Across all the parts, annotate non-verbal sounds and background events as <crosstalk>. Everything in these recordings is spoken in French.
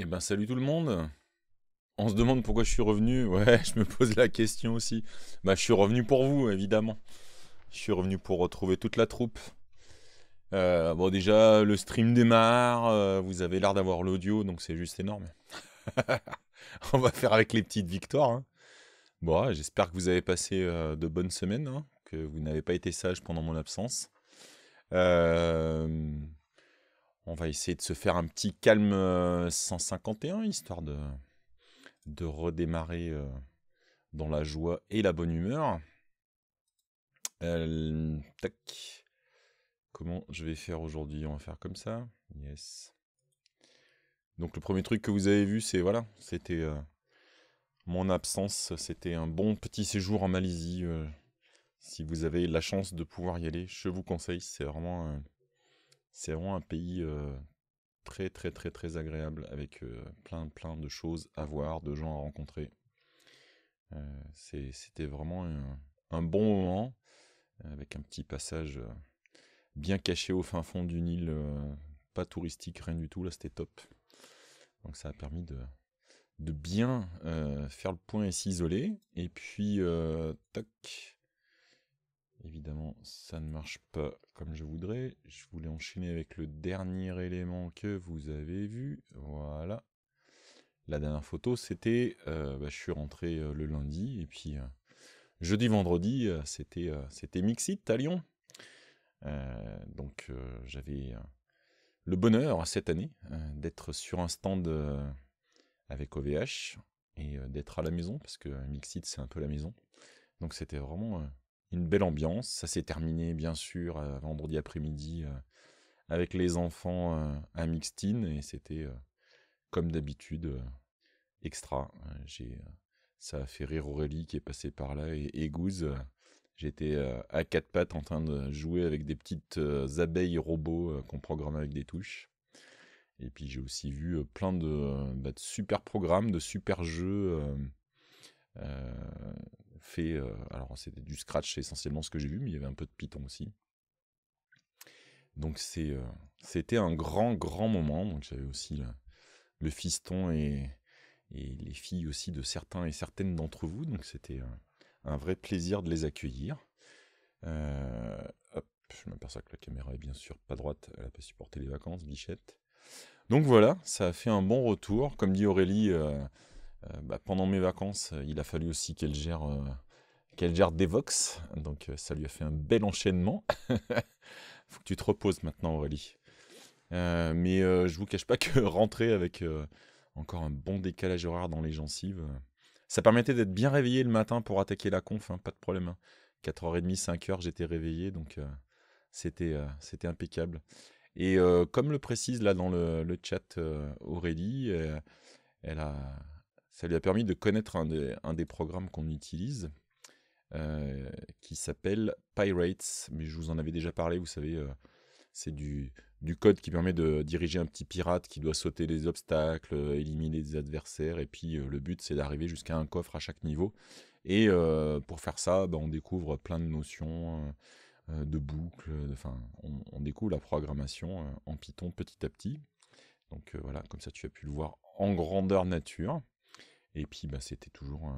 Eh ben salut tout le monde On se demande pourquoi je suis revenu, <laughs> ouais je me pose la question aussi. Bah je suis revenu pour vous évidemment. Je suis revenu pour retrouver toute la troupe. Euh, bon déjà le stream démarre, euh, vous avez l'air d'avoir l'audio donc c'est juste énorme. <laughs> On va faire avec les petites victoires. Hein. Bon j'espère que vous avez passé euh, de bonnes semaines, hein, que vous n'avez pas été sage pendant mon absence. Euh... On va essayer de se faire un petit calme 151, euh, histoire de, redémarrer euh, dans la joie et la bonne humeur. Euh, tac. Comment je vais faire aujourd'hui On va faire comme ça. Yes. Donc le premier truc que vous avez vu, c'est voilà, c'était mon absence. C'était un bon petit séjour en Malaisie. si vous avez la chance de pouvoir y aller, je vous conseille. C'est vraiment c'est vraiment un pays très très très très agréable avec plein plein de choses à voir, de gens à rencontrer. C'était vraiment un, bon moment avec un petit passage bien caché au fin fond d'une île, pas touristique, rien du tout. Là, c'était top. Donc ça a permis de, bien faire le point et s'isoler. Et puis, toc, Évidemment, ça ne marche pas comme je voudrais. Je voulais enchaîner avec le dernier élément que vous avez vu. Voilà. La dernière photo, c'était, euh, bah, je suis rentré euh, le lundi et puis euh, jeudi, vendredi, c'était c'était Mixit à Lyon. donc j'avais le bonheur cette année d'être sur un stand avec OVH et d'être à la maison parce que Mixit c'est un peu la maison. Donc c'était vraiment une belle ambiance. Ça s'est terminé, bien sûr, euh, vendredi après-midi euh, avec les enfants euh, à Mixtine et c'était, comme d'habitude, extra. J'ai, ça a fait rire Aurélie qui est passée par là et, et J'étais à quatre pattes en train de jouer avec des petites abeilles robots qu'on programme avec des touches. Et puis j'ai aussi vu plein de, bah, de, super programmes, de super jeux fait. Euh, alors, c'était du Scratch, c'est essentiellement ce que j'ai vu, mais il y avait un peu de Python aussi. Donc, c'est, euh, c'était un grand, grand moment. Donc, j'avais aussi le, fiston et, et, les filles aussi de certains et certaines d'entre vous. Donc, c'était euh, un vrai plaisir de les accueillir. hop, je m'aperçois que la caméra est bien sûr pas droite. Elle n'a pas supporté les vacances, bichette. Donc voilà, ça a fait un bon retour. Comme dit Aurélie, euh, bah, pendant mes vacances, euh, il a fallu aussi qu'elle gère, euh, qu'elle gère Devox. Donc ça lui a fait un bel enchaînement. <laughs> Faut que tu te reposes maintenant, Aurélie. mais je vous cache pas que <laughs> rentrer avec encore un bon décalage horaire dans les gencives. Ça permettait d'être bien réveillé le matin pour attaquer la conf, hein, pas de problème. 4h30, hein. 5h, j'étais réveillé, donc c'était, c'était impeccable. Et comme le précise là dans le, le chat Aurélie, elle a, ça lui a permis de connaître un des, programmes qu'on utilise, euh, qui s'appelle Pirates. Mais je vous en avais déjà parlé, vous savez, euh, c'est du, code qui permet de diriger un petit pirate qui doit sauter des obstacles, euh, éliminer des adversaires. Et puis le but, c'est d'arriver jusqu'à un coffre à chaque niveau. Et pour faire ça, bah, on découvre plein de notions de boucles, enfin, on, découvre la programmation en Python petit à petit. Donc voilà, comme ça tu as pu le voir en grandeur nature. Et puis, bah, c'était toujours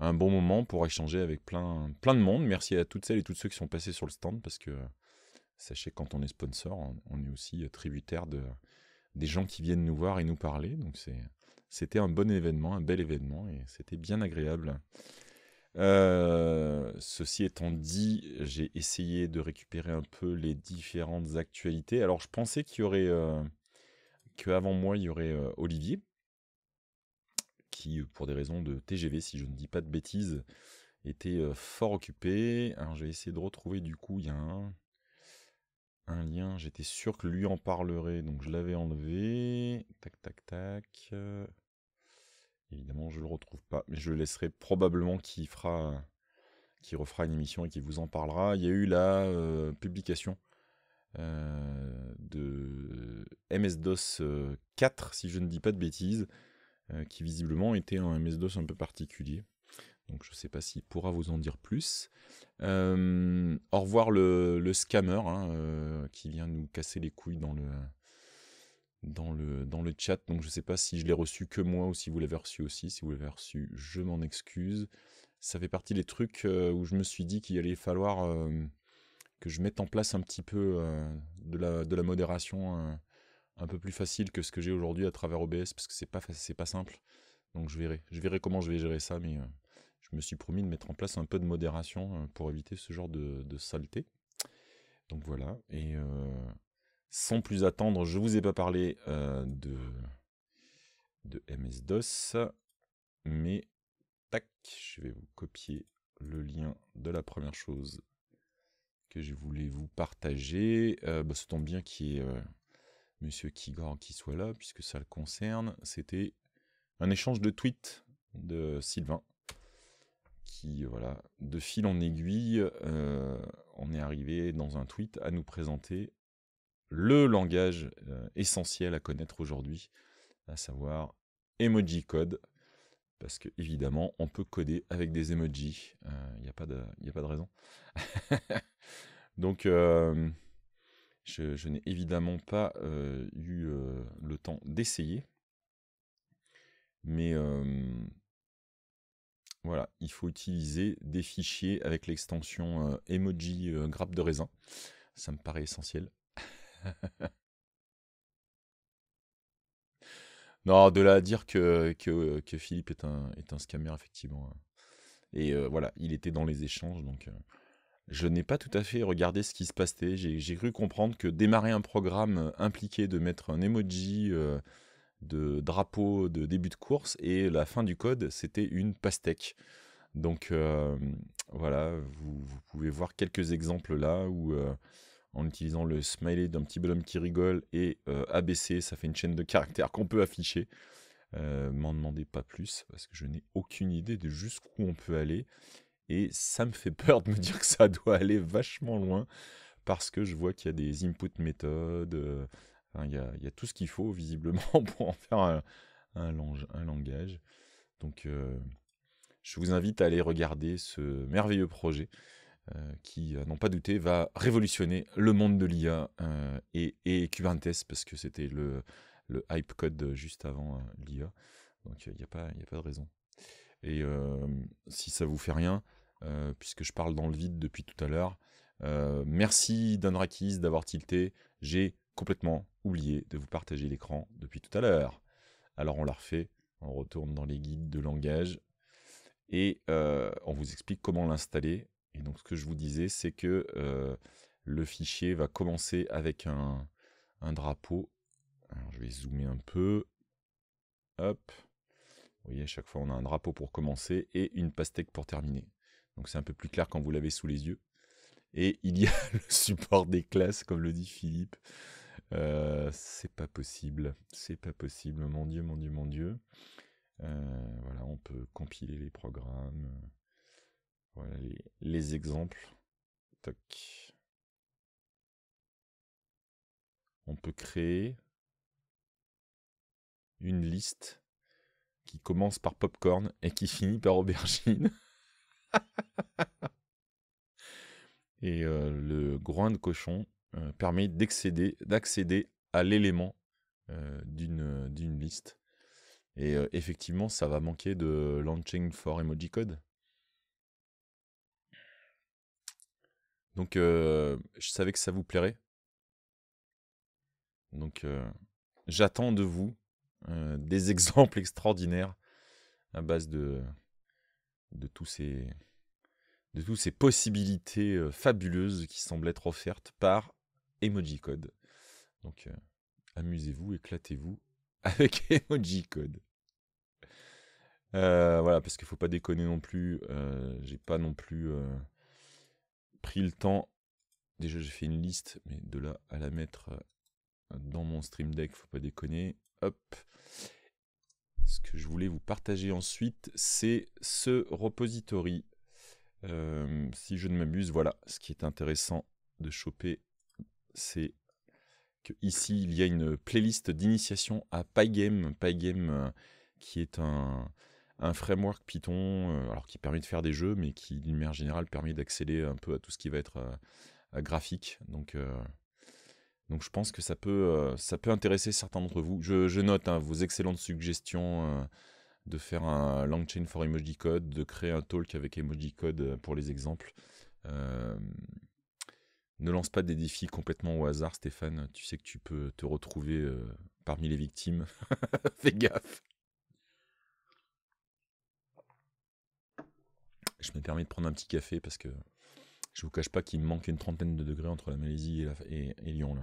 un, bon moment pour échanger avec plein, plein de monde. Merci à toutes celles et tous ceux qui sont passés sur le stand parce que sachez quand on est sponsor, on, est aussi tributaire de, des gens qui viennent nous voir et nous parler. Donc, c'était un bon événement, un bel événement et c'était bien agréable. Euh, ceci étant dit, j'ai essayé de récupérer un peu les différentes actualités. Alors, je pensais qu'il y aurait, euh, qu'avant moi, il y aurait euh, Olivier qui, euh, pour des raisons de TGV, si je ne dis pas de bêtises, était euh, fort occupé. Alors j'ai essayé de retrouver du coup, il y a un, lien, j'étais sûr que lui en parlerait, donc je l'avais enlevé. Tac, tac, tac. Euh, évidemment, je le retrouve pas, mais je le laisserai probablement qui fera, qui refera une émission et qui vous en parlera. Il y a eu la publication de MS-DOS 4, si je ne dis pas de bêtises, euh, qui visiblement était un MS-DOS un peu particulier. Donc je ne sais pas s'il pourra vous en dire plus. Euh, au revoir le, scammer hein, euh, qui vient nous casser les couilles dans le, dans le, dans le chat. Donc je ne sais pas si je l'ai reçu que moi ou si vous l'avez reçu aussi. Si vous l'avez reçu, je m'en excuse. Ça fait partie des trucs où je me suis dit qu'il allait falloir que je mette en place un petit peu de la, de, la, modération hein, un peu plus facile que ce que j'ai aujourd'hui à travers OBS parce que c'est pas c'est pas simple. Donc je verrai, je verrai comment je vais gérer ça, mais euh, je me suis promis de mettre en place un peu de modération euh, pour éviter ce genre de, saleté. Donc voilà, et euh, sans plus attendre, je vous ai pas parlé de, de MS-DOS, mais tac, je vais vous copier le lien de la première chose que je voulais vous partager. Bah, ce tombe bien qui est Monsieur Kigor qui soit là, puisque ça le concerne. C'était un échange de tweets de Sylvain, qui, euh, voilà, de fil en aiguille, on euh, est arrivé dans un tweet à nous présenter le langage euh, essentiel à connaître aujourd'hui, à savoir emoji code, parce que évidemment, on peut coder avec des emojis, il n'y a, a, pas de raison. <laughs> Donc, je, n'ai évidemment pas euh, eu euh, le temps d'essayer. Mais euh, voilà, il faut utiliser des fichiers avec l'extension emoji grappe de raisin. Ça me paraît essentiel. <laughs> non, de là à dire que, que, que Philippe est un, est un scammer, effectivement. Hein. Et voilà, il était dans les échanges, donc je n'ai pas tout à fait regardé ce qui se passait. J'ai cru comprendre que démarrer un programme euh, impliquait de mettre un emoji euh, de drapeau de début de course et la fin du code, c'était une pastèque. Donc euh, voilà, vous, pouvez voir quelques exemples là où en utilisant le smiley d'un petit bonhomme qui rigole et ABC, ça fait une chaîne de caractères qu'on peut afficher. M'en demandez pas plus parce que je n'ai aucune idée de jusqu'où on peut aller. Et ça me fait peur de me dire que ça doit aller vachement loin parce que je vois qu'il y a des input méthodes, euh, il, y a, tout ce qu'il faut visiblement <laughs> pour en faire un, langage. Donc euh, je vous invite à aller regarder ce merveilleux projet euh, qui, n'ont pas douté va révolutionner le monde de l'IA et, et, Kubernetes parce que c'était le, hype code juste avant l'IA. Donc il n'y a, a, pas de raison. Et si ça vous fait rien, euh, puisque je parle dans le vide depuis tout à l'heure. Euh, merci Danrakis d'avoir tilté. J'ai complètement oublié de vous partager l'écran depuis tout à l'heure. Alors on la refait, on retourne dans les guides de langage et euh, on vous explique comment l'installer. Et donc ce que je vous disais, c'est que le fichier va commencer avec un, drapeau. je vais zoomer un peu. Hop. Vous voyez, à chaque fois, on a un drapeau pour commencer et une pastèque pour terminer. Donc c'est un peu plus clair quand vous l'avez sous les yeux. Et il y a <laughs> le support des classes, comme le dit Philippe. Euh, c'est pas possible, c'est pas possible, mon dieu, mon dieu, mon dieu. Euh, voilà, on peut compiler les programmes. Voilà les, les exemples. Toc. On peut créer une liste qui commence par popcorn et qui <laughs> finit par aubergine. <laughs> Et le groin de cochon permet d'accéder à l'élément d'une liste. Et effectivement, ça va manquer de launching for emoji code. Donc, je savais que ça vous plairait. Donc, j'attends de vous des <laughs> exemples extraordinaires à base de, de tous ces de toutes ces possibilités euh, fabuleuses qui semblent être offertes par Emoji Code. Donc euh, amusez-vous, éclatez-vous <laughs> avec Emoji Code. Euh, voilà, parce qu'il faut pas déconner non plus. j'ai pas non plus pris le temps. Déjà, j'ai fait une liste, mais de là à la mettre dans mon Stream Deck, faut pas déconner. Hop. Ce que je voulais vous partager ensuite, c'est ce repository. Euh, si je ne m'abuse, voilà, ce qui est intéressant de choper, c'est que ici il y a une playlist d'initiation à Pygame. Pygame euh, qui est un, un framework Python, euh, alors qui permet de faire des jeux, mais qui d'une manière générale permet d'accéder un peu à tout ce qui va être graphique. Donc donc je pense que ça peut, euh, ça peut intéresser certains d'entre vous. Je, note hein, vos excellentes suggestions euh, de faire un long chain for emoji code, de créer un talk avec emoji code euh, pour les exemples. ne lance pas des défis complètement au hasard, Stéphane. Tu sais que tu peux te retrouver parmi les victimes. <laughs> Fais gaffe. Je me permets de prendre un petit café parce que je vous cache pas qu'il me manque une trentaine de degrés entre la Malaisie et, et Lyon là.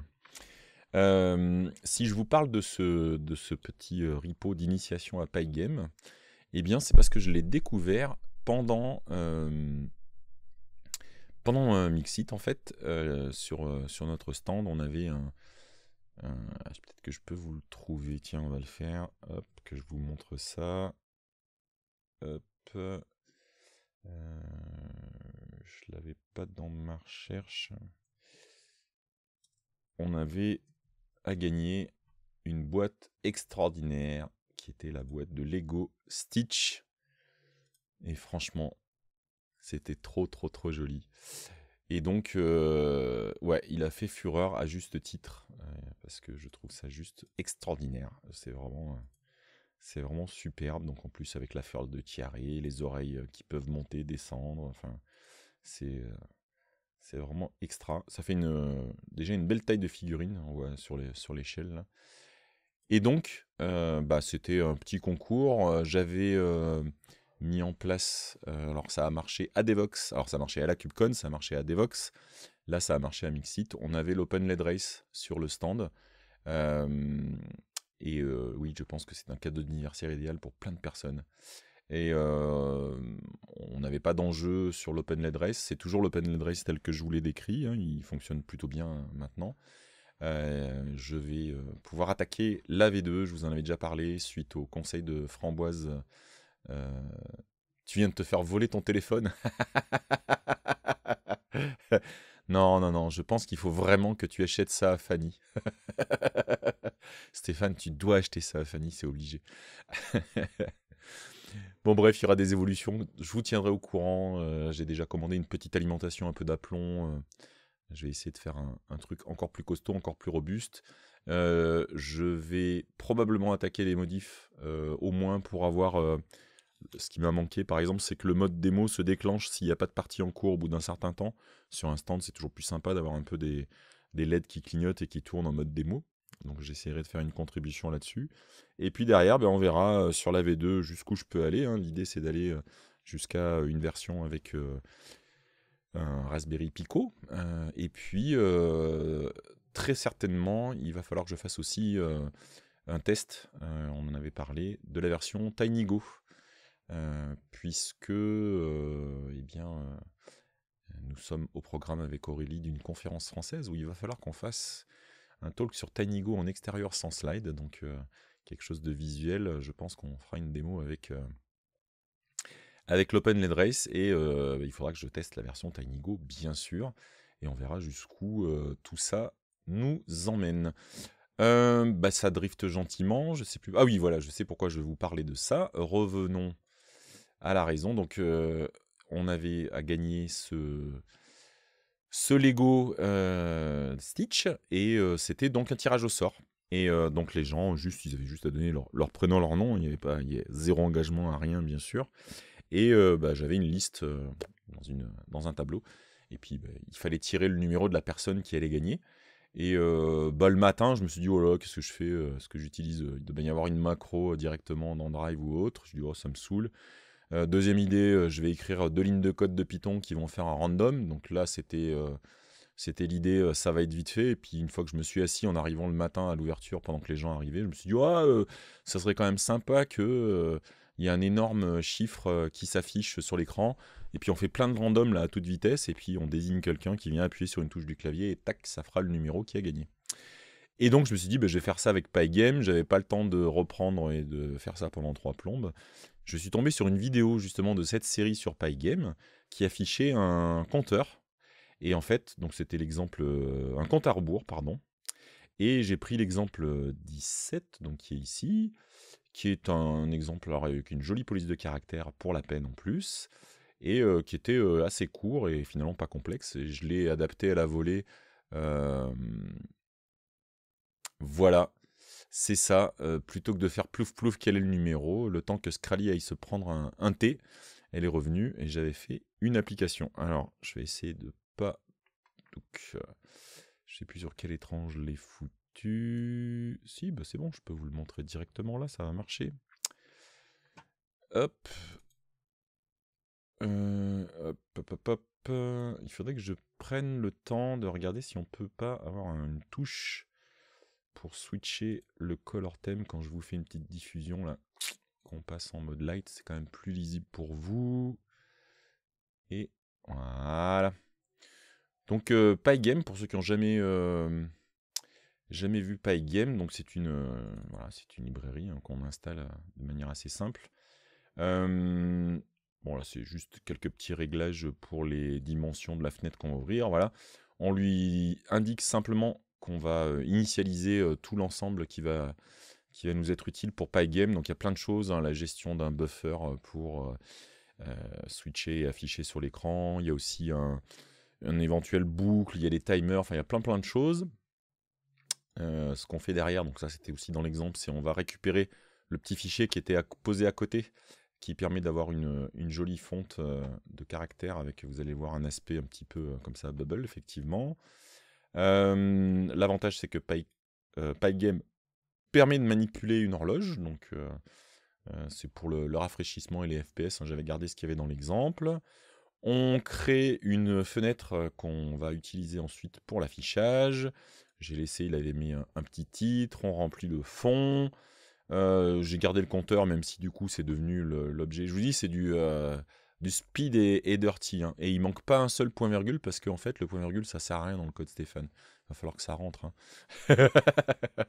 Euh, si je vous parle de ce, de ce petit euh, repo d'initiation à Pygame, eh bien c'est parce que je l'ai découvert pendant, euh, pendant Mixit en fait, sur, sur notre stand, on avait un... Ah, peut-être que je peux vous le trouver, tiens on va le faire, hop, que je vous montre ça. Hop. Euh, je l'avais pas dans ma recherche. On avait a gagné une boîte extraordinaire qui était la boîte de Lego Stitch. Et franchement, c'était trop, trop, trop joli. Et donc, euh, ouais, il a fait fureur à juste titre, euh, parce que je trouve ça juste extraordinaire. C'est vraiment, euh, c'est vraiment superbe. Donc en plus avec la fleur de tiare, les oreilles qui peuvent monter, descendre, enfin, c'est, c'est vraiment extra. Ça fait euh, déjà une belle taille de figurine, on voit sur l'échelle. Et donc, euh, bah, c'était un petit concours. Euh, j'avais mis en place, alors ça a marché à Devox, alors ça a marché à la CubeCon, ça a marché à Devox, là ça a marché à Mixit. On avait l'Open LED Race sur le stand. et oui, je pense que c'est un cadeau d'anniversaire idéal pour plein de personnes. Et on n'avait pas d'enjeu sur l'open address. C'est toujours l'open address tel que je vous l'ai décrit. Hein. il fonctionne plutôt bien hein, maintenant. Euh, je vais pouvoir attaquer la V2. Je vous en avais déjà parlé suite au conseil de Framboise. tu viens de te faire voler ton téléphone <laughs> Non, non, non, je pense qu'il faut vraiment que tu achètes ça à Fanny. <laughs> Stéphane, tu dois acheter ça à Fanny, c'est obligé. <laughs> Bon bref, il y aura des évolutions. Je vous tiendrai au courant. Euh, j'ai déjà commandé une petite alimentation un peu d'aplomb. Euh, je vais essayer de faire un, truc encore plus costaud, encore plus robuste. Euh, je vais probablement attaquer les modifs, au moins pour avoir... ce qui m'a manqué, par exemple, c'est que le mode démo se déclenche s'il n'y a pas de partie en cours au bout d'un certain temps. Sur un stand, c'est toujours plus sympa d'avoir un peu des, des LED qui clignotent et qui tournent en mode démo. Donc j'essaierai de faire une contribution là-dessus. Et puis derrière, ben, on verra euh, sur la V2 jusqu'où je peux aller. Hein. L'idée c'est d'aller euh, jusqu'à euh, une version avec un Raspberry Pico. et puis très certainement, il va falloir que je fasse aussi un test, on en avait parlé, de la version TinyGo. puisque et eh bien, nous sommes au programme avec Aurélie d'une conférence française où il va falloir qu'on fasse un talk sur TinyGo en extérieur sans slide, donc euh, quelque chose de visuel. Euh, je pense qu'on fera une démo avec, euh, avec l'Open LED Race et il faudra que je teste la version TinyGo, bien sûr, et on verra jusqu'où tout ça nous emmène. bah ça drift gentiment, je sais plus. Ah oui, voilà, je sais pourquoi je vais vous parler de ça. Revenons à la raison. Donc, on avait à gagner ce, ce Lego euh, Stitch et euh, c'était donc un tirage au sort. Et euh, donc les gens, juste, ils avaient juste à donner leur, prénom, leur nom. Il n'y avait pas, zéro engagement à rien, bien sûr. Et bah, j'avais une liste dans, une, dans un tableau. Et puis, bah, il fallait tirer le numéro de la personne qui allait gagner. Et bah, le matin, je me suis dit, oh là, qu'est-ce que je fais Est-ce que j'utilise Il doit bien y avoir une macro directement dans Drive ou autre. Je dis, oh, ça me saoule. Euh, deuxième idée, euh, je vais écrire euh, deux lignes de code de Python qui vont faire un random. Donc là, c'était c'était l'idée, ça va être vite fait. Et puis une fois que je me suis assis en arrivant le matin à l'ouverture pendant que les gens arrivaient, je me suis dit, ça serait quand même sympa que il y a un énorme chiffre qui s'affiche sur l'écran. Et puis on fait plein de randoms là à toute vitesse. Et puis on désigne quelqu'un qui vient appuyer sur une touche du clavier et tac, ça fera le numéro qui a gagné. Et donc je me suis dit, bah, je vais faire ça avec Pygame. Je n'avais pas le temps de reprendre et de faire ça pendant trois plombes je suis tombé sur une vidéo justement de cette série sur Pygame qui affichait un compteur. Et en fait, donc c'était l'exemple, euh, un compte à rebours, pardon. Et j'ai pris l'exemple 17, donc qui est ici, qui est un exemple avec une jolie police de caractère pour la peine en plus, et euh, qui était euh, assez court et finalement pas complexe. Et je l'ai adapté à la volée. Voilà c'est ça, plutôt que de faire plouf plouf quel est le numéro, le temps que Scrally aille se prendre un, thé, elle est revenue et j'avais fait une application. Alors, je vais essayer de pas... Donc, ne je sais plus sur quel étrange je l'ai foutu. Si, bah, c'est bon, je peux vous le montrer directement là, ça va marcher. Hop. hop, hop, hop, hop. Il faudrait que je prenne le temps de regarder si on ne peut pas avoir une touche pour switcher le color theme quand je vous fais une petite diffusion là qu'on passe en mode light c'est quand même plus lisible pour vous et voilà donc euh, Pygame pour ceux qui ont jamais euh, jamais vu Pygame donc c'est une euh, c'est une librairie hein, qu'on installe de manière assez simple bon là c'est juste quelques petits réglages pour les dimensions de la fenêtre qu'on va ouvrir voilà on lui indique simplement qu'on va euh, initialiser euh, tout l'ensemble qui va, nous être utile pour Pygame. Donc il y a plein de choses, hein, la gestion d'un buffer euh, pour switcher et afficher sur l'écran. Il y a aussi un, un éventuel boucle, il y a des timers, enfin il y a plein plein de choses. ce qu'on fait derrière, donc ça c'était aussi dans l'exemple, c'est on va récupérer le petit fichier qui était posé à côté, qui permet d'avoir une, jolie fonte de caractère avec, vous allez voir, un aspect un petit peu comme ça, bubble, effectivement. L'avantage, c'est que Pygame permet de manipuler une horloge, donc c'est pour le, le, rafraîchissement et les FPS. Hein, j'avais gardé ce qu'il y avait dans l'exemple. On crée une fenêtre qu'on va utiliser ensuite pour l'affichage. J'ai laissé, il avait mis un, petit titre, on remplit le fond. J'ai gardé le compteur, même si du coup c'est devenu l'objet. Je vous dis, c'est du, speed et, dirty. Hein. Et il manque pas un seul point virgule parce qu'en en fait, le point virgule, ça sert à rien dans le code Stéphane. va falloir que ça rentre. Hein. <laughs>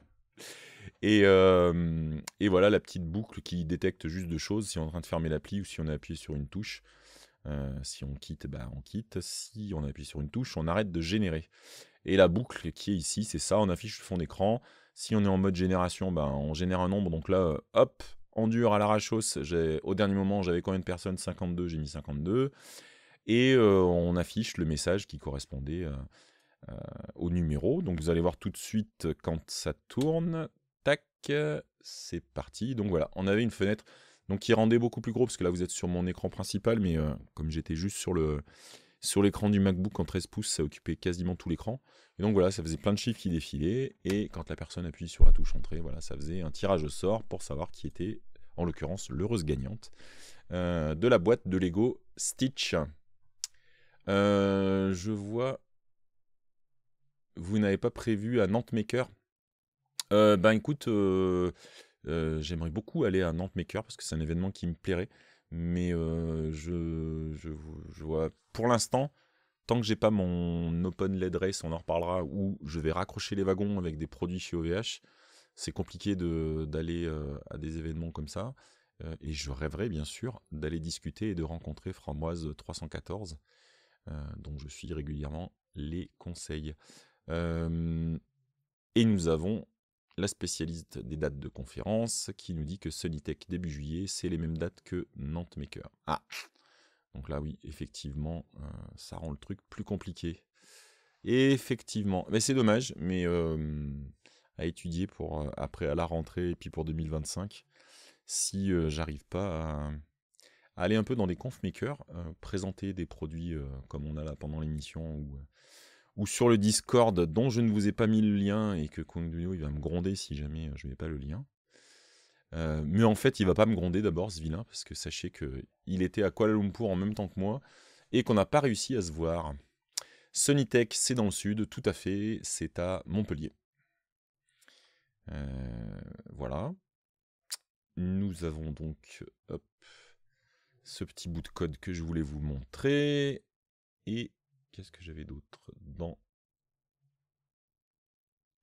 et, euh, et, voilà la petite boucle qui détecte juste deux choses si on est en train de fermer l'appli ou si on a appuyé sur une touche. Euh, si on quitte, bah on quitte. Si on appuie sur une touche, on arrête de générer. Et la boucle qui est ici, c'est ça. On affiche le fond d'écran. Si on est en mode génération, bah, on génère un nombre. Donc là, euh, hop, en dur à l'arrachos. Au dernier moment, j'avais combien de personnes 52, j'ai mis 52. Et euh, on affiche le message qui correspondait euh, euh, au numéro. Donc vous allez voir tout de suite quand ça tourne. Tac, c'est parti. Donc voilà, on avait une fenêtre donc qui rendait beaucoup plus gros, parce que là vous êtes sur mon écran principal, mais comme j'étais juste sur le sur l'écran du MacBook en 13 pouces, ça occupait quasiment tout l'écran. Et donc voilà, ça faisait plein de chiffres qui défilaient. Et quand la personne appuie sur la touche entrée, voilà, ça faisait un tirage au sort pour savoir qui était, en l'occurrence, l'heureuse gagnante euh, de la boîte de Lego Stitch. Euh, je vois. Vous n'avez pas prévu à Nantes Maker euh, Ben écoute, j'aimerais beaucoup aller à Nantes Maker parce que c'est un événement qui me plairait. Mais euh, je, vois, pour l'instant, tant que j'ai pas mon Open LED Race, on en reparlera, où je vais raccrocher les wagons avec des produits chez OVH, c'est compliqué d'aller de, euh, à des événements comme ça. Euh, et je rêverais bien sûr d'aller discuter et de rencontrer Framoise 314, dont je suis régulièrement les conseils. et nous avons la spécialiste des dates de conférence, qui nous dit que Solitech début juillet, c'est les mêmes dates que Nantes Maker. Ah Donc là, oui, effectivement, euh, ça rend le truc plus compliqué. Effectivement. Mais c'est dommage, mais euh, à étudier pour euh, après à la rentrée et puis pour 2025. Si j'arrive pas à, aller un peu dans les conf makers, présenter des produits comme on a là pendant l'émission ou ou sur le Discord dont je ne vous ai pas mis le lien et que Kung il va me gronder si jamais je mets pas le lien. Euh, mais en fait, il va pas me gronder d'abord ce vilain parce que sachez qu'il était à Kuala Lumpur en même temps que moi et qu'on n'a pas réussi à se voir. Tech c'est dans le sud, tout à fait, c'est à Montpellier. Euh, voilà. Nous avons donc ce petit bout de code que je voulais vous montrer. Et Qu'est-ce que j'avais d'autre dans...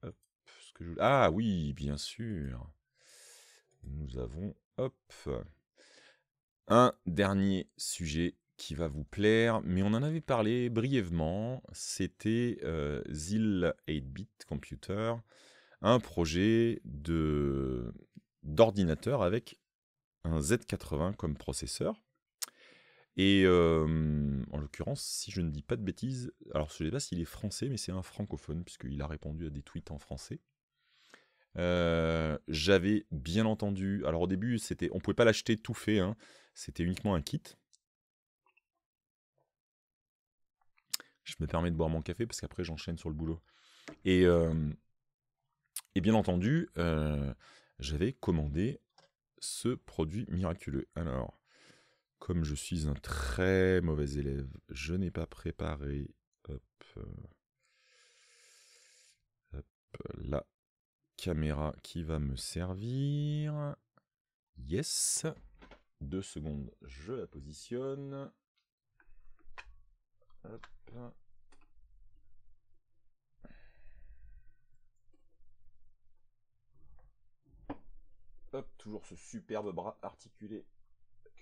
ce que je... Ah oui, bien sûr. Nous avons... Un dernier sujet qui va vous plaire, mais on en avait parlé brièvement, c'était euh, ZIL 8-bit computer, un projet d'ordinateur avec un Z80 comme processeur. Et en l'occurrence, si je ne dis pas de bêtises, alors je ne sais pas s'il est français, mais c'est un francophone, puisqu'il a répondu à des tweets en français. j'avais bien entendu. Alors au début, c'était, on pouvait pas l'acheter tout fait. Hein, c'était uniquement un kit. Je me permets de boire mon café parce qu'après j'enchaîne sur le boulot. Et, et bien entendu, j'avais commandé ce produit miraculeux. Alors, comme je suis un très mauvais élève, je n'ai pas préparé. Euh, la caméra qui va me servir. Yes. Deux secondes, je la positionne. Hop, toujours ce superbe bras articulé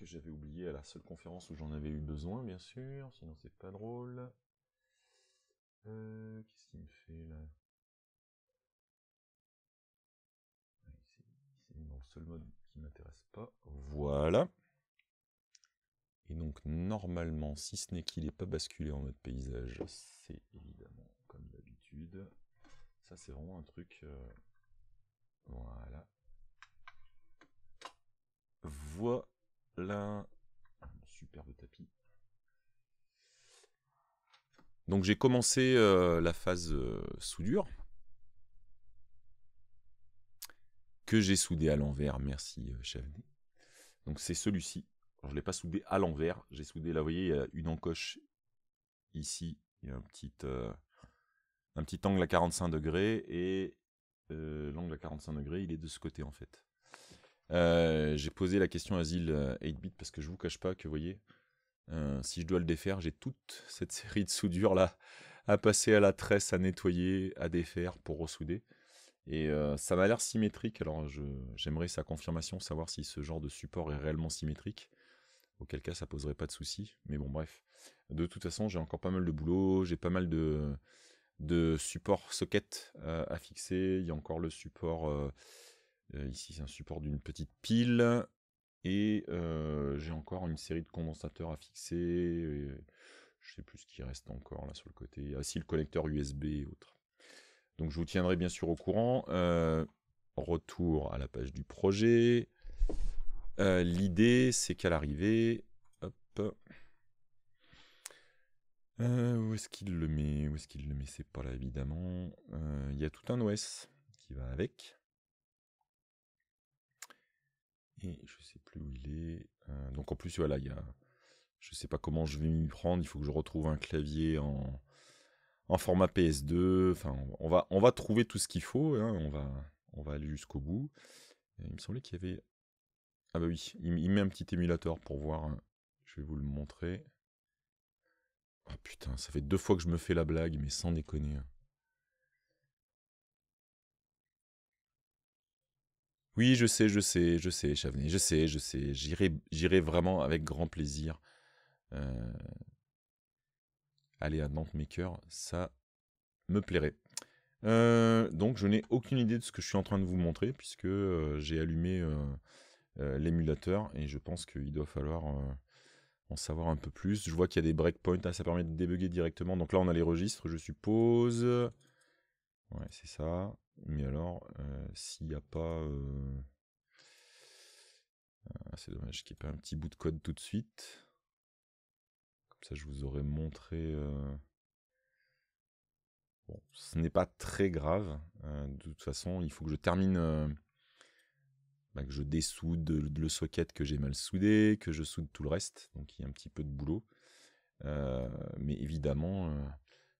j'avais oublié à la seule conférence où j'en avais eu besoin, bien sûr, sinon c'est pas drôle. Euh, qu'est-ce qu'il me fait là C'est dans le seul mode qui m'intéresse pas. Voilà. Et donc normalement, si ce n'est qu'il n'est pas basculé en mode paysage, c'est évidemment comme d'habitude. Ça c'est vraiment un truc. Euh, voilà. Voilà là. superbe tapis. Donc j'ai commencé euh, la phase euh, soudure. Que j'ai soudé à l'envers, merci euh, Chavney. Donc c'est celui-ci. Je ne l'ai pas soudé à l'envers. J'ai soudé, là vous voyez, il y a une encoche ici. Il y a un petit, un petit angle à 45 degrés. Et l'angle à 45 degrés, il est de ce côté en fait. Euh, j'ai posé la question asile euh, 8-bit parce que je vous cache pas que, vous voyez, euh, si je dois le défaire, j'ai toute <laughs> cette série de soudures là à passer à la tresse, à nettoyer, à défaire pour ressouder. Et ça m'a l'air symétrique, alors j'aimerais sa confirmation, savoir si ce genre de support est réellement symétrique. Auquel cas, ça poserait pas de soucis. Mais bon, bref. De toute façon, j'ai encore pas mal de boulot, j'ai pas mal de, de supports socket à fixer. Il y a encore le support euh, ici, c'est un support d'une petite pile. Et euh, j'ai encore une série de condensateurs à fixer. Je ne sais plus ce qui reste encore là sur le côté. Ah si, le connecteur USB et autres. Donc je vous tiendrai bien sûr au courant. Euh, retour à la page du projet. L'idée, c'est qu'à l'arrivée, où est-ce qu'il le met Où est-ce qu'il le met C'est pas là évidemment. Il y a tout un OS qui va avec et je sais plus où il est. Euh, donc en plus, voilà, il y a, je sais pas comment je vais m'y prendre. Il faut que je retrouve un clavier en, en format PS2. Enfin, on va, on va trouver tout ce qu'il faut. Hein, on va, on va aller jusqu'au bout. il me semblait qu'il y avait. Ah bah oui, il, met un petit émulateur pour voir. Hein. Je vais vous le montrer. Ah putain, ça fait deux fois que je me fais la blague, mais sans déconner. Hein. Oui, je sais, je sais, je sais, Chavney, je sais, je sais. J'irai, j'irai vraiment avec grand plaisir. Allez, euh, Aller à Nantes ça me plairait. Euh, donc, je n'ai aucune idée de ce que je suis en train de vous montrer, puisque euh, j'ai allumé l'émulateur et je pense qu'il doit falloir en savoir un peu plus. Je vois qu'il y a des breakpoints, ah, ça permet de débugger directement. Donc là, on a les registres, je suppose. Ouais, c'est ça. Mais alors, euh, s'il n'y a pas. Euh, ah, c'est dommage qu'il n'y ait pas un petit bout de code tout de suite. Comme ça, je vous aurais montré. Euh, bon, ce n'est pas très grave. Hein. de toute façon, il faut que je termine. Bah, que je dessoude le socket que j'ai mal soudé, que je soude tout le reste. Donc, il y a un petit peu de boulot. mais évidemment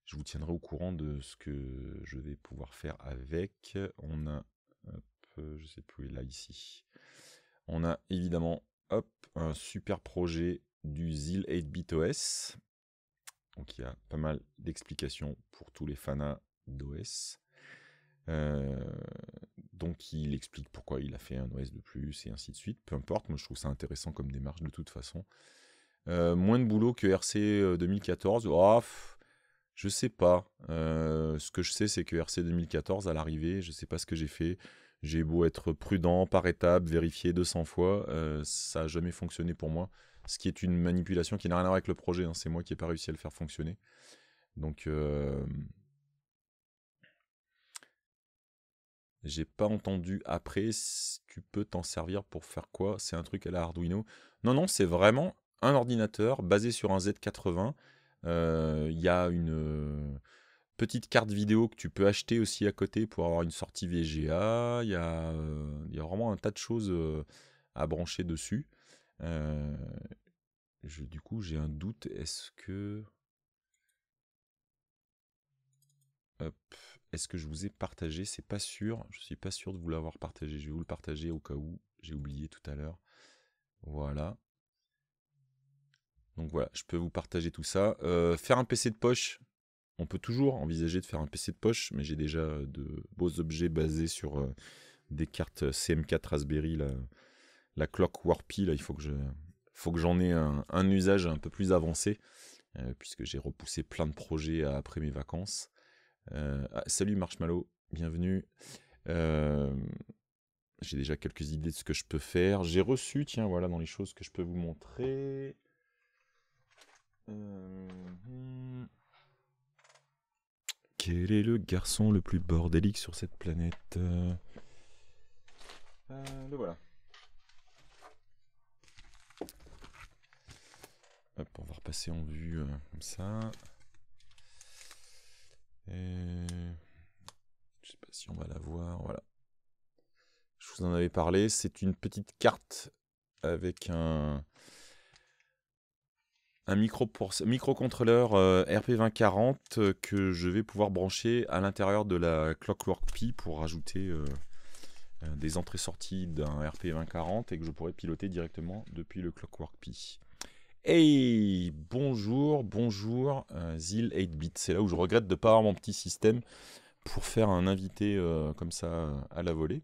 je vous tiendrai au courant de ce que je vais pouvoir faire avec. On a, hop, je sais plus, est là ici. On a évidemment, hop, un super projet du ZIL 8-bit OS. Donc il y a pas mal d'explications pour tous les fanas d'OS. Euh, donc il explique pourquoi il a fait un OS de plus et ainsi de suite. Peu importe, moi je trouve ça intéressant comme démarche de toute façon. Euh, moins de boulot que RC 2014. Euh, oh, je sais pas. Euh, ce que je sais, c'est que RC 2014, à l'arrivée, je sais pas ce que j'ai fait. J'ai beau être prudent, par étapes, vérifier 200 fois, euh, ça n'a jamais fonctionné pour moi. Ce qui est une manipulation qui n'a rien à voir avec le projet. Hein. C'est moi qui n'ai pas réussi à le faire fonctionner. Donc, euh... j'ai pas entendu après. Tu peux t'en servir pour faire quoi C'est un truc à la Arduino. Non, non, c'est vraiment un ordinateur basé sur un Z80 euh, il y a une euh, petite carte vidéo que tu peux acheter aussi à côté pour avoir une sortie VGA. Euh, il y a, vraiment un tas de choses à brancher dessus. du coup, j'ai un doute. Est-ce que. Est-ce que je vous ai partagé C'est pas sûr. Je suis pas sûr de vous l'avoir partagé. Je vais vous le partager au cas où. J'ai oublié tout à l'heure. Voilà. Donc voilà, je peux vous partager tout ça. Euh, faire un PC de poche, on peut toujours envisager de faire un PC de poche, mais j'ai déjà euh, de beaux objets basés sur euh, des cartes CM4 Raspberry, la, la Clock Warpy, là, il faut que je faut que j'en ai un, usage un peu plus avancé, puisque j'ai repoussé plein de projets après mes vacances. Ah, salut Marshmallow, bienvenue. j'ai déjà quelques idées de ce que je peux faire. J'ai reçu, tiens, voilà, dans les choses que je peux vous montrer euh, hmm. Quel est le garçon le plus bordélique sur cette planète euh, Le voilà. Hop, on va repasser en vue euh, comme ça. Je Je sais pas si on va la voir, voilà. Je vous en avais parlé, c'est une petite carte avec un, un micro microcontrôleur euh, RP2040 euh, que je vais pouvoir brancher à l'intérieur de la Clockwork Pi pour rajouter euh, des entrées-sorties d'un RP2040 et que je pourrais piloter directement depuis le Clockwork Pi. Hey Bonjour, bonjour Zil 8-bit. C'est là où je regrette de ne pas avoir mon petit système pour faire un invité comme ça à la volée.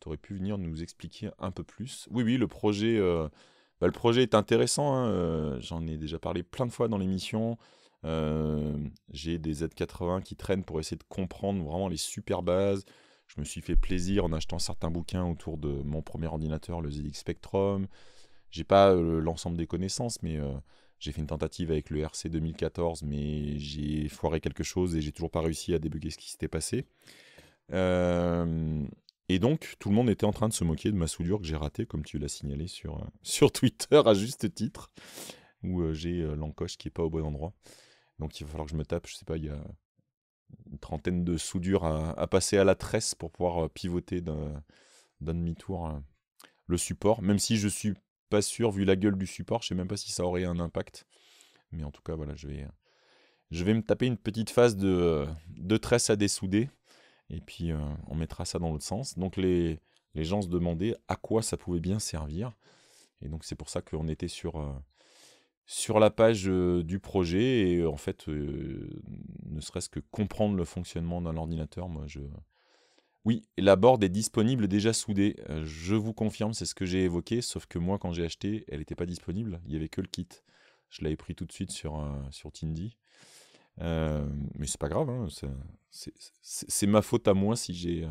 Tu aurais pu venir nous expliquer un peu plus. Oui, oui, le projet bah, le projet est intéressant. Hein, euh, j'en ai déjà parlé plein de fois dans l'émission. Euh, j'ai des Z80 qui traînent pour essayer de comprendre vraiment les super bases. Je me suis fait plaisir en achetant certains bouquins autour de mon premier ordinateur, le ZX Spectrum. J'ai pas euh, l'ensemble des connaissances, mais j'ai fait une tentative avec le RC 2014, mais j'ai foiré quelque chose et j'ai toujours pas réussi à débuguer ce qui s'était passé. Et donc, tout le monde était en train de se moquer de ma soudure que j'ai ratée, comme tu l'as signalé sur, euh, <laughs> sur Twitter à juste titre, où euh, j'ai euh, l'encoche qui n'est pas au bon endroit. Donc, il va falloir que je me tape, je sais pas, il y a une trentaine de soudures à, passer à la tresse pour pouvoir pivoter d'un demi-tour le support, même si je ne suis pas sûr, vu la gueule du support, je sais même pas si ça aurait un impact. Mais en tout cas, voilà, je vais, je vais me taper une petite phase de, de tresse à dessouder et puis euh, on mettra ça dans l'autre sens. Donc les, les, gens se demandaient à quoi ça pouvait bien servir. Et donc c'est pour ça qu'on était sur, euh, sur la page euh, du projet. Et en fait, ne serait-ce que comprendre le fonctionnement d'un ordinateur, moi je... Oui, la board est disponible déjà soudée. je vous confirme, c'est ce que j'ai évoqué, sauf que moi quand j'ai acheté, elle n'était pas disponible. Il n'y avait que le kit. Je l'avais pris tout de suite sur, sur Tindy. Mais mais c'est pas grave, hein, c'est ma faute à moi si j'ai euh,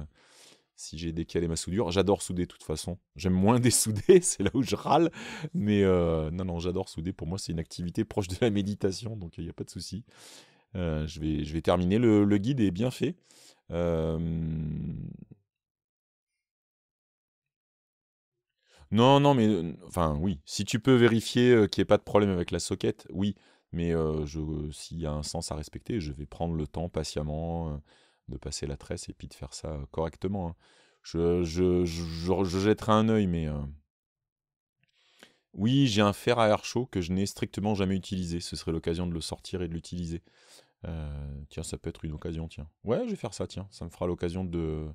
si j'ai décalé ma soudure. J'adore souder de toute façon. J'aime moins <laughs> dessouder, c'est là où je râle. Mais euh, non, non, j'adore souder. Pour moi, c'est une activité proche de la méditation, donc il n'y a pas de souci. Euh, je, vais, je vais terminer. Le, le guide est bien fait. Non, non, mais enfin, oui. Si tu peux vérifier qu'il n'y ait pas de problème avec la socket, oui. Mais s'il y a un sens à respecter, je vais prendre le temps patiemment de passer la tresse et puis de faire ça correctement. Hein. Je, je, jetterai un œil, mais. Oui, j'ai un fer à air chaud que je n'ai strictement jamais utilisé. Ce serait l'occasion de le sortir et de l'utiliser. tiens, ça peut être une occasion, tiens. Ouais, je vais faire ça, tiens. Ça me fera l'occasion de,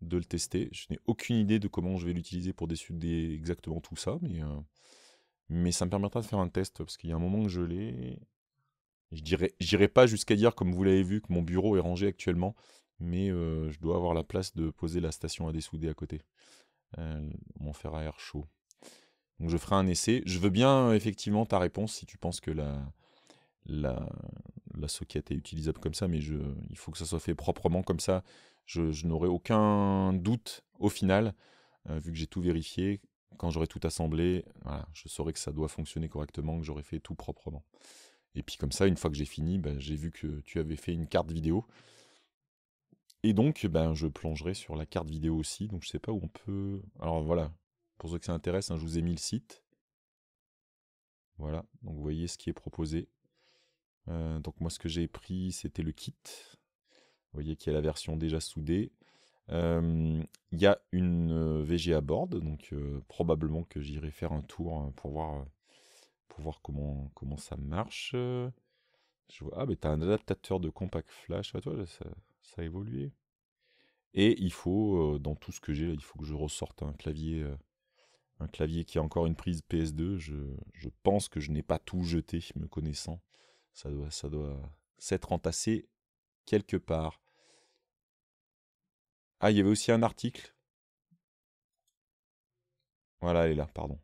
de le tester. Je n'ai aucune idée de comment je vais l'utiliser pour décider exactement tout ça, mais mais ça me permettra de faire un test, parce qu'il y a un moment que je l'ai. Je dirais, j'irai pas jusqu'à dire, comme vous l'avez vu, que mon bureau est rangé actuellement, mais euh, je dois avoir la place de poser la station à dessouder à côté. Euh, mon fer à air chaud. Donc je ferai un essai. Je veux bien euh, effectivement ta réponse si tu penses que la, la, la socket est utilisable comme ça, mais je, il faut que ça soit fait proprement comme ça. Je, n'aurai aucun doute au final, vu que j'ai tout vérifié, quand j'aurai tout assemblé, je saurai que ça doit fonctionner correctement, que j'aurai fait tout proprement. Et puis comme ça, une fois que j'ai fini, ben, j'ai vu que tu avais fait une carte vidéo. Et donc, ben, je plongerai sur la carte vidéo aussi. Donc, je sais pas où on peut. Alors voilà, pour ceux que ça intéresse, hein, je vous ai mis le site. Voilà, donc vous voyez ce qui est proposé. Euh, donc moi, ce que j'ai pris, c'était le kit. Vous voyez qu'il y a la version déjà soudée, il y a une euh, VG à board, donc euh, probablement que j'irai faire un tour euh, pour voir, pour voir comment, comment ça marche. Je vois, ah, mais t'as un adaptateur de compact flash. Ah, toi, ça, a évolué. Et il faut, dans tout ce que j'ai, il faut que je ressorte un clavier, un clavier qui a encore une prise PS2. Je, je pense que je n'ai pas tout jeté, me connaissant. Ça doit, ça doit s'être entassé quelque part. Ah, il y avait aussi un article. Voilà, elle est là, pardon.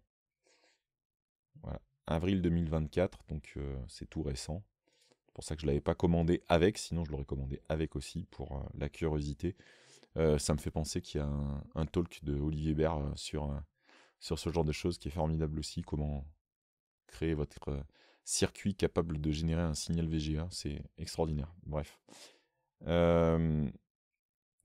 Voilà, avril 2024, donc euh, c'est tout récent. C'est pour ça que je ne l'avais pas commandé avec, sinon je l'aurais commandé avec aussi pour euh, la curiosité. Euh, ça me fait penser qu'il y a un, talk de Olivier Bert sur, sur ce genre de choses qui est formidable aussi. Comment créer votre circuit capable de générer un signal VGA, c'est extraordinaire. Bref.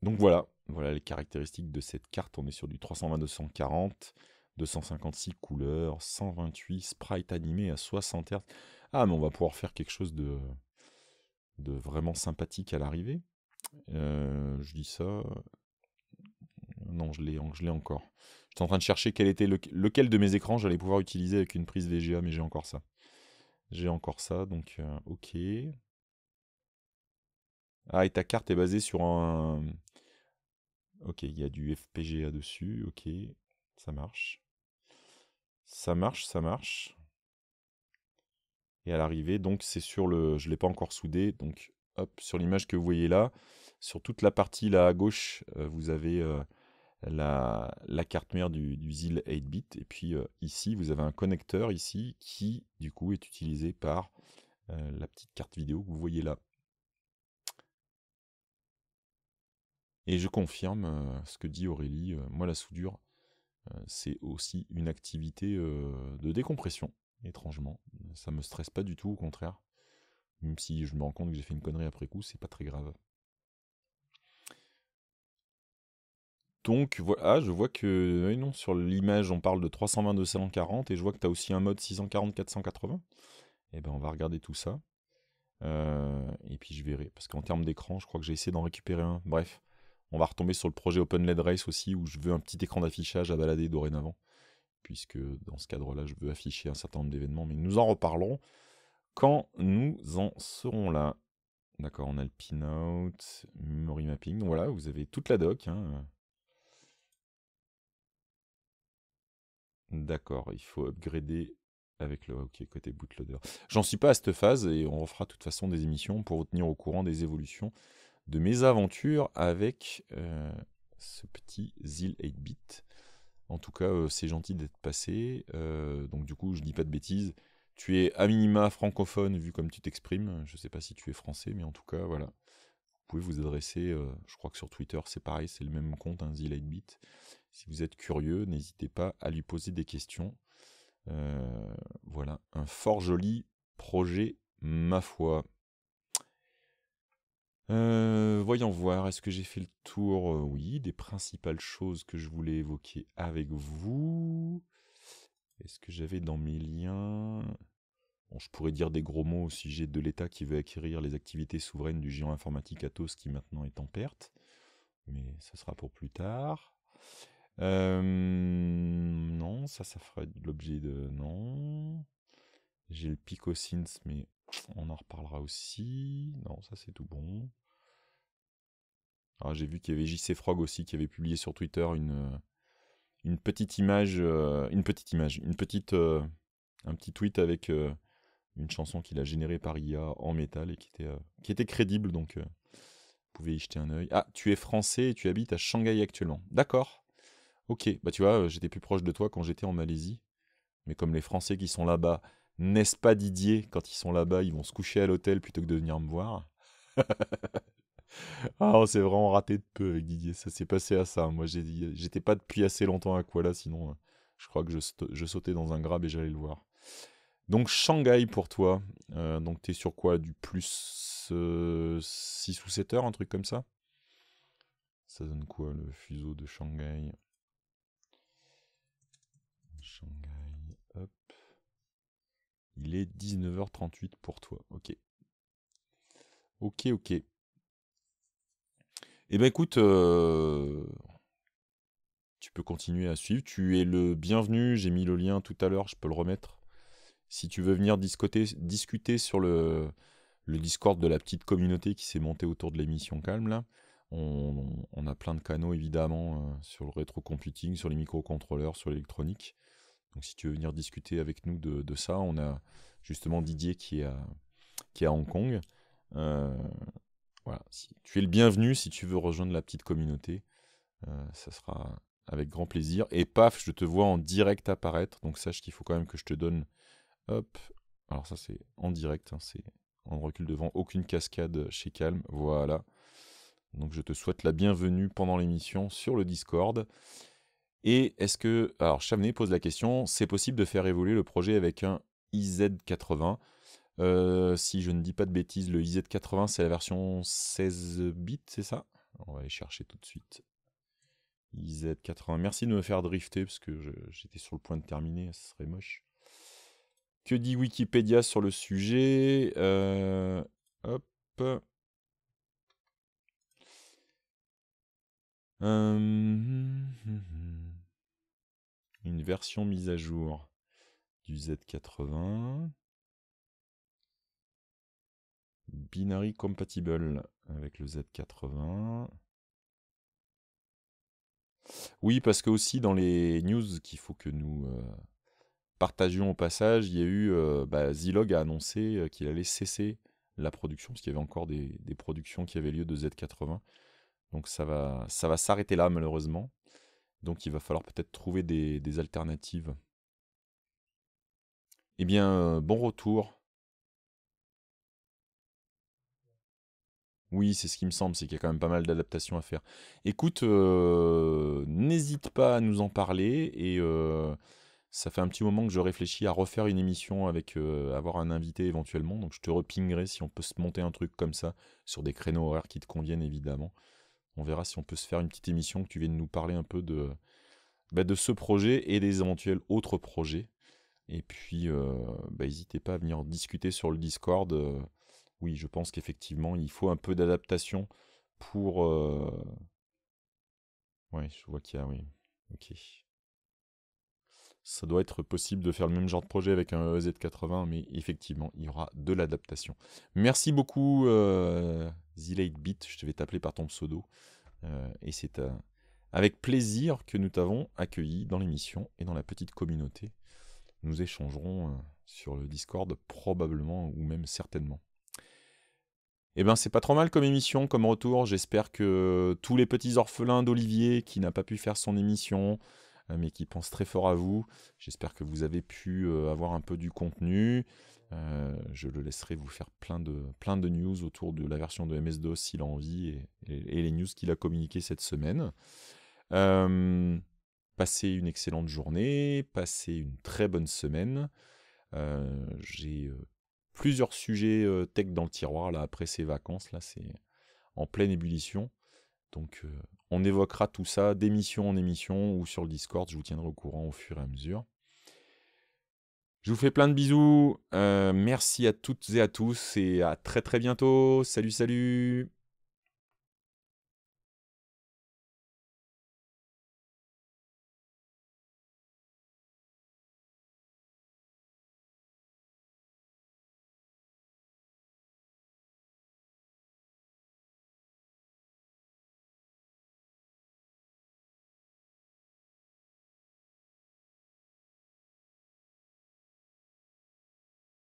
Donc voilà, voilà les caractéristiques de cette carte. On est sur du 320-240, 256 couleurs, 128 sprites animés à 60 Hz. Ah, mais on va pouvoir faire quelque chose de, de vraiment sympathique à l'arrivée. Euh, je dis ça. Non, je l'ai, je encore. J'étais en train de chercher quel était lequel de mes écrans j'allais pouvoir utiliser avec une prise VGA, mais j'ai encore ça. J'ai encore ça, donc euh, ok. Ah, et ta carte est basée sur un, Ok, il y a du FPGA dessus, ok, ça marche. Ça marche, ça marche. Et à l'arrivée, donc c'est sur le... Je ne l'ai pas encore soudé, donc hop, sur l'image que vous voyez là, sur toute la partie là à gauche, euh, vous avez euh, la, la, carte mère du, du ZIL 8-bit. Et puis euh, ici, vous avez un connecteur ici qui, du coup, est utilisé par la petite carte vidéo que vous voyez là. Et je confirme euh, ce que dit Aurélie, euh, moi la soudure, euh, c'est aussi une activité de décompression, étrangement. Ça me stresse pas du tout, au contraire. Même si je me rends compte que j'ai fait une connerie après coup, c'est pas très grave. Donc voilà, ah, je vois que non, sur l'image on parle de 320 240 et je vois que tu as aussi un mode 640 480. Eh ben on va regarder tout ça. et puis je verrai parce qu'en termes d'écran, je crois que j'ai essayé d'en récupérer un. Bref, on va retomber sur le projet Open Race aussi, où je veux un petit écran d'affichage à balader dorénavant, puisque dans ce cadre-là, je veux afficher un certain nombre d'événements, mais nous en reparlerons quand nous en serons là. D'accord, on a le pinout, memory mapping, donc voilà, vous avez toute la doc. Hein. D'accord, il faut upgrader avec le côté bootloader. J'en suis pas à cette phase et on refera de toute façon des émissions pour vous tenir au courant des évolutions de mes aventures avec euh, ce petit Zil 8-bit. En tout cas, euh, c'est gentil d'être passé. Euh, donc du coup, je dis pas de bêtises. Tu es à minima francophone vu comme tu t'exprimes. Je ne sais pas si tu es français, mais en tout cas, voilà. Vous pouvez vous adresser, je crois que sur Twitter, c'est pareil, c'est le même compte, hein, Zil 8-bit. Si vous êtes curieux, n'hésitez pas à lui poser des questions. voilà, un fort joli projet, ma foi. Euh, voyons voir, est-ce que j'ai fait le tour, euh, oui, des principales choses que je voulais évoquer avec vous Est-ce que j'avais dans mes liens Bon, je pourrais dire des gros mots au sujet de l'État qui veut acquérir les activités souveraines du géant informatique Atos qui maintenant est en perte, mais ce sera pour plus tard. Euh, non, ça, ça ferait l'objet de... Non. J'ai le Picosynth, mais on en reparlera aussi. Non, ça c'est tout bon. Ah, j'ai vu qu'il y avait JC Frog aussi qui avait publié sur Twitter une, une petite image, euh, une petite image, une petite, euh, un petit tweet avec euh, une chanson qu'il a générée par IA en métal et qui était, qui était crédible, donc vous pouvez y jeter un oeil. Ah, tu es français et tu habites à Shanghai actuellement. D'accord. Ok, bah tu vois, j'étais plus proche de toi quand j'étais en Malaisie. Mais comme les Français qui sont là-bas n'est-ce pas Didier Quand ils sont là-bas, ils vont se coucher à l'hôtel plutôt que de venir me voir. <laughs> ah, on vraiment raté de peu avec Didier. Ça s'est passé à ça. Moi, j'étais pas depuis assez longtemps à Kuala, sinon euh, je crois que je, sautais dans un grab et j'allais le voir. Donc, Shanghai pour toi. Euh, donc, donc, es sur quoi Du plus 6 euh, ou 7 heures, un truc comme ça Ça donne quoi le fuseau de Shanghai Shanghai. Il est 19h38 pour toi. Ok. Ok, ok. Eh ben écoute, euh, tu peux continuer à suivre. Tu es le bienvenu. J'ai mis le lien tout à l'heure. Je peux le remettre. Si tu veux venir discuter, discuter sur le, Discord de la petite communauté qui s'est montée autour de l'émission Calme, là. On, a plein de canaux évidemment euh, sur le rétrocomputing, sur les microcontrôleurs, sur l'électronique. Donc si tu veux venir discuter avec nous de, ça, on a justement Didier qui est à, Hong Kong. Euh, voilà, si, tu es le bienvenu si tu veux rejoindre la petite communauté. Euh, ça sera avec grand plaisir. Et paf, je te vois en direct apparaître. Donc sache qu'il faut quand même que je te donne... Hop. Alors ça c'est en direct, hein. c'est en recul devant, aucune cascade chez Calme. Voilà. Donc je te souhaite la bienvenue pendant l'émission sur le Discord. Et est-ce que, alors Chavenet pose la question, c'est possible de faire évoluer le projet avec un IZ80 euh, Si je ne dis pas de bêtises, le IZ80 c'est la version 16 bits, c'est ça On va aller chercher tout de suite. IZ80, merci de me faire drifter parce que j'étais sur le point de terminer, ce serait moche. Que dit Wikipédia sur le sujet euh, Hop. Hum, hum, hum, une version mise à jour du Z80. Binary compatible avec le Z80. Oui, parce que aussi dans les news qu'il faut que nous euh, partagions au passage, il y a eu euh, bah, Zilog a annoncé euh, qu'il allait cesser la production, parce qu'il y avait encore des, des productions qui avaient lieu de Z80. Donc ça va, ça va s'arrêter là malheureusement. Donc il va falloir peut-être trouver des, alternatives. Eh bien, euh, bon retour. Oui, c'est ce qui me semble, c'est qu'il y a quand même pas mal d'adaptations à faire. Écoute, euh, n'hésite pas à nous en parler et euh, ça fait un petit moment que je réfléchis à refaire une émission avec avoir un invité éventuellement, donc je te repingerai si on peut se monter un truc comme ça sur des créneaux horaires qui te conviennent évidemment. On verra si on peut se faire une petite émission que tu viennes nous parler un peu de, bah, de ce projet et des éventuels autres projets. Et puis, euh, bah, n'hésitez pas à venir discuter sur le Discord. Euh, oui, je pense qu'effectivement, il faut un peu d'adaptation pour. Euh, ouais, je vois qu'il y a. Oui. Ok ça doit être possible de faire le même genre de projet avec un EZ80, mais effectivement, il y aura de l'adaptation. Merci beaucoup, euh, Bit, je vais t'appeler par ton pseudo. Euh, et c'est euh, avec plaisir que nous t'avons accueilli dans l'émission et dans la petite communauté. Nous échangerons euh, sur le Discord probablement ou même certainement. Eh bien, c'est pas trop mal comme émission, comme retour. J'espère que tous les petits orphelins d'Olivier qui n'a pas pu faire son émission, Hein, mais qui pense très fort à vous. J'espère que vous avez pu euh, avoir un peu du contenu. Euh, je le laisserai vous faire plein de, plein de news autour de la version de MS-DOS s'il a envie et, les news qu'il a communiquées cette semaine. Euh, passez une excellente journée, passez une très bonne semaine. J'ai plusieurs sujets tech dans le tiroir là après ces vacances là, c'est en pleine ébullition. Donc euh, on évoquera tout ça d'émission en émission ou sur le Discord, je vous tiendrai au courant au fur et à mesure. Je vous fais plein de bisous, euh, merci à toutes et à tous et à très très bientôt. Salut salut